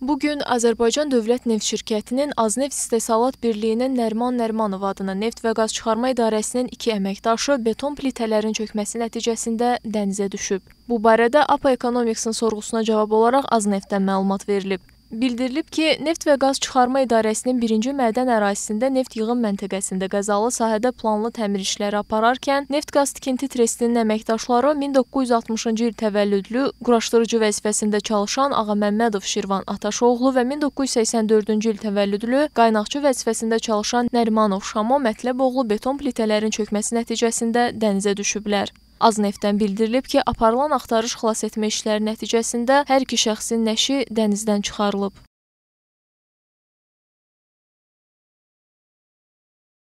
Bu gün Azərbaycan Dövlət Neft Şirkətinin Azneft İstehsalat Birliyinin Nərman Nərmanov adına Neft və Qaz Çıxarma İdarəsinin iki əməkdaşı beton plitələrin çökməsi nəticəsində dənizə düşüb. Bu barədə APA Economics-in sorğusuna cavab olaraq Azneftdən məlumat verilib. Bildirilib ki, Neft və Qaz Çıxarma İdarəsinin birinci mədən ərazisində neft yığım məntəqəsində qəzalı sahədə planlı təmir işləri apararkən Neft Qaz Tikinti Trestinin əməkdaşları 1960-cı il təvəllüdlü quraşdırıcı vəzifəsində çalışan Ağaməmmədov Şirvan Ataşoğlu və 1984-cü il təvəllüdlü qaynaqçı vəzifəsində çalışan Nərimanov Şamo Mətləboğlu beton plitələrin çökməsi nəticəsində dənizə düşüblər. Aznefdən bildirilib ki, aparılan axtarış xilasetmə işləri nəticəsində hər iki şəxsin nəşi dənizdən çıxarılıb.